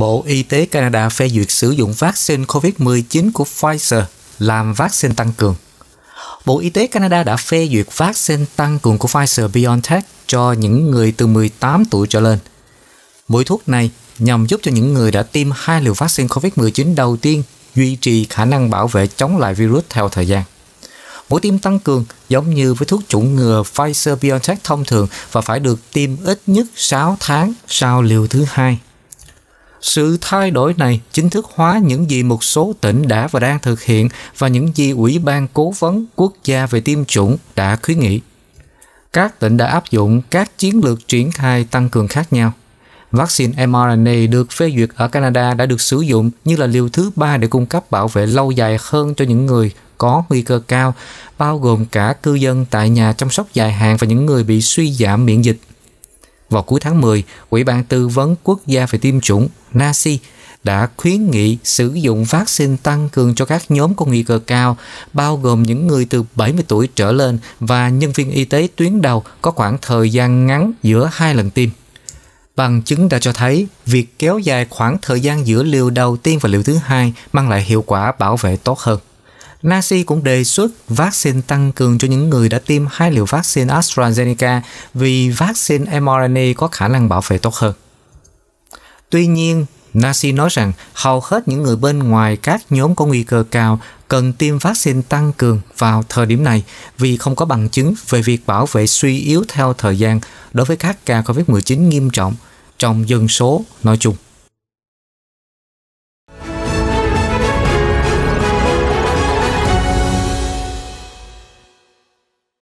Bộ Y tế Canada phê duyệt sử dụng vaccine COVID-19 của Pfizer làm vaccine tăng cường. Bộ Y tế Canada đã phê duyệt vaccine tăng cường của Pfizer-BioNTech cho những người từ 18 tuổi trở lên. Mũi thuốc này nhằm giúp cho những người đã tiêm hai liều vaccine COVID-19 đầu tiên duy trì khả năng bảo vệ chống lại virus theo thời gian. Mũi tiêm tăng cường giống như với thuốc chủng ngừa Pfizer-BioNTech thông thường và phải được tiêm ít nhất 6 tháng sau liều thứ hai. Sự thay đổi này chính thức hóa những gì một số tỉnh đã và đang thực hiện và những gì Ủy ban Cố vấn Quốc gia về tiêm chủng đã khuyến nghị. Các tỉnh đã áp dụng các chiến lược triển khai tăng cường khác nhau. Vaccine mRNA được phê duyệt ở Canada đã được sử dụng như là liều thứ ba để cung cấp bảo vệ lâu dài hơn cho những người có nguy cơ cao, bao gồm cả cư dân tại nhà chăm sóc dài hạn và những người bị suy giảm miễn dịch. Vào cuối tháng 10, Ủy ban Tư vấn Quốc gia về tiêm chủng (NACI) đã khuyến nghị sử dụng vaccine tăng cường cho các nhóm có nguy cơ cao, bao gồm những người từ 70 tuổi trở lên và nhân viên y tế tuyến đầu có khoảng thời gian ngắn giữa hai lần tiêm. Bằng chứng đã cho thấy, việc kéo dài khoảng thời gian giữa liều đầu tiên và liều thứ hai mang lại hiệu quả bảo vệ tốt hơn. Naci cũng đề xuất vaccine tăng cường cho những người đã tiêm hai liều vaccine AstraZeneca vì vaccine mRNA có khả năng bảo vệ tốt hơn. Tuy nhiên, Naci nói rằng hầu hết những người bên ngoài các nhóm có nguy cơ cao cần tiêm vaccine tăng cường vào thời điểm này vì không có bằng chứng về việc bảo vệ suy yếu theo thời gian đối với các ca COVID-19 nghiêm trọng trong dân số nói chung.